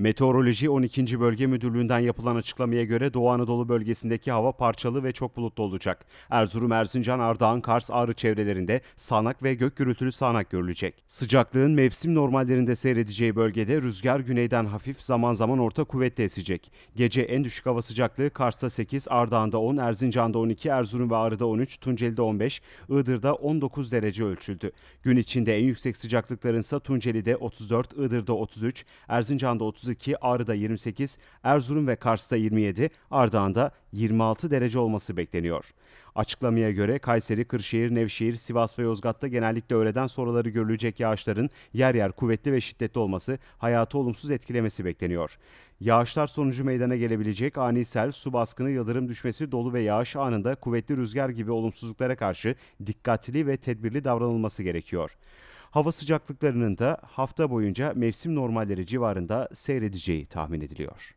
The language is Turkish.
Meteoroloji 12. Bölge Müdürlüğü'nden yapılan açıklamaya göre Doğu Anadolu bölgesindeki hava parçalı ve çok bulutlu olacak. Erzurum, Erzincan, Ardahan, Kars, Ağrı çevrelerinde sağanak ve gök gürültülü sağanak görülecek. Sıcaklığın mevsim normallerinde seyredeceği bölgede rüzgar güneyden hafif zaman zaman orta kuvvetle esecek. Gece en düşük hava sıcaklığı Kars'ta 8, Ardahan'da 10, Erzincan'da 12, Erzurum ve Ağrı'da 13, Tunceli'de 15, Iğdır'da 19 derece ölçüldü. Gün içinde en yüksek sıcaklıkların ise Tunceli'de 34, Iğdır'da 33, Erzincan'da 38, 32, Ağrı'da 28, Erzurum ve Kars'ta 27, Ardahan'da 26 derece olması bekleniyor. Açıklamaya göre Kayseri, Kırşehir, Nevşehir, Sivas ve Yozgat'ta genellikle öğleden sonraları görülecek yağışların yer yer kuvvetli ve şiddetli olması hayatı olumsuz etkilemesi bekleniyor. Yağışlar sonucu meydana gelebilecek ani sel, su baskını, yıldırım düşmesi, dolu ve yağış anında kuvvetli rüzgar gibi olumsuzluklara karşı dikkatli ve tedbirli davranılması gerekiyor. Hava sıcaklıklarının da hafta boyunca mevsim normalleri civarında seyredeceği tahmin ediliyor.